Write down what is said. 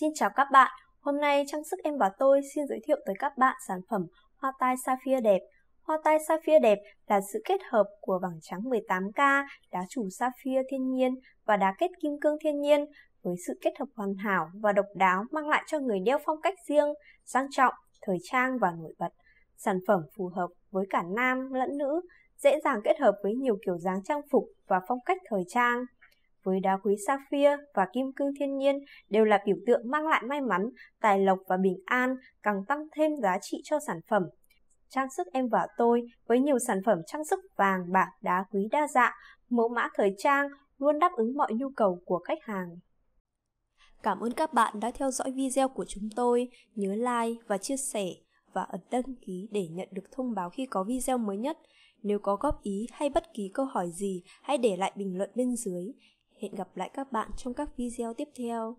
Xin chào các bạn, hôm nay Trang Sức Em và tôi xin giới thiệu tới các bạn sản phẩm hoa tai sapphire đẹp. Hoa tai sapphire đẹp là sự kết hợp của vàng trắng 18K, đá chủ sapphire thiên nhiên và đá kết kim cương thiên nhiên với sự kết hợp hoàn hảo và độc đáo mang lại cho người đeo phong cách riêng, sang trọng, thời trang và nổi bật. Sản phẩm phù hợp với cả nam lẫn nữ, dễ dàng kết hợp với nhiều kiểu dáng trang phục và phong cách thời trang với đá quý sapphire và kim cương thiên nhiên đều là biểu tượng mang lại may mắn, tài lộc và bình an, càng tăng thêm giá trị cho sản phẩm. Trang sức em và tôi với nhiều sản phẩm trang sức vàng, bạc, đá quý đa dạng, mẫu mã thời trang luôn đáp ứng mọi nhu cầu của khách hàng. Cảm ơn các bạn đã theo dõi video của chúng tôi. Nhớ like và chia sẻ và ấn đăng ký để nhận được thông báo khi có video mới nhất. Nếu có góp ý hay bất kỳ câu hỏi gì, hãy để lại bình luận bên dưới. Hẹn gặp lại các bạn trong các video tiếp theo.